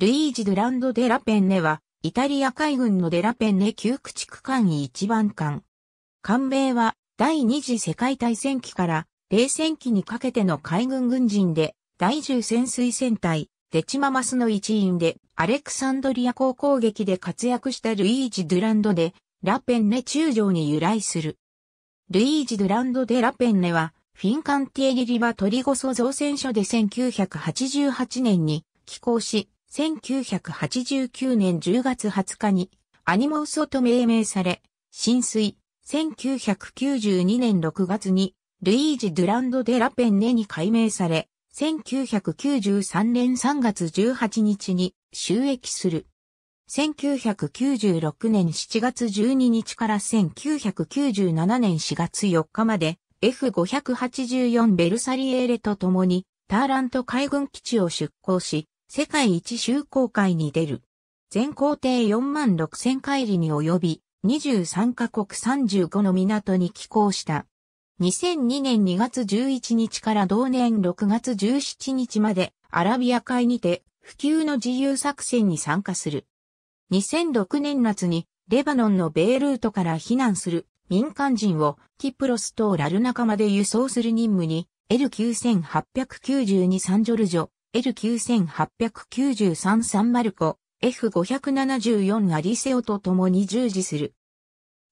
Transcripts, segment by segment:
ルイージ・ドゥランド・デ・ラペンネは、イタリア海軍のデ・ラペンネ旧駆逐艦一番艦。艦名は、第二次世界大戦期から冷戦期にかけての海軍軍人で、第10潜水戦隊、デチママスの一員で、アレクサンドリア航攻撃で活躍したルイージ・ドゥランド・デ・ラペンネ中将に由来する。ルイージ・ドゥランド・デ・ラペンネは、フィンカンティエリリバ・トリゴソ造船所で1988年に寄港し、1989年10月20日にアニモウソと命名され、浸水、1992年6月にルイージ・ドゥランド・デ・ラペンネに改名され、1993年3月18日に収益する。1996年7月12日から1997年4月4日まで F584 ベルサリエーレと共にターラント海軍基地を出港し、世界一周航海に出る。全行程4万6千海里に及び、23カ国35の港に寄港した。2002年2月11日から同年6月17日までアラビア海にて普及の自由作戦に参加する。2006年夏にレバノンのベイルートから避難する民間人をキプロスとラルナカまで輸送する任務に L9892 サンジョルジョ L9893 サンマルコ、F574 アリセオと共に従事する。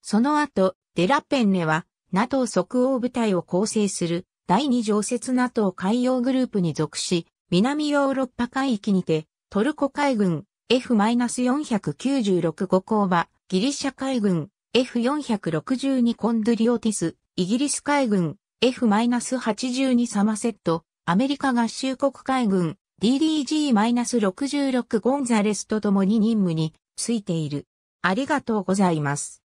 その後、デラペンネは、NATO 即応部隊を構成する第二常設 NATO 海洋グループに属し、南ヨーロッパ海域にて、トルコ海軍 F-496 5工場、ギリシャ海軍 F462 コンドリオティス、イギリス海軍 F-82 サマセット、アメリカ合衆国海軍 DDG-66 ゴンザレスと共に任務についている。ありがとうございます。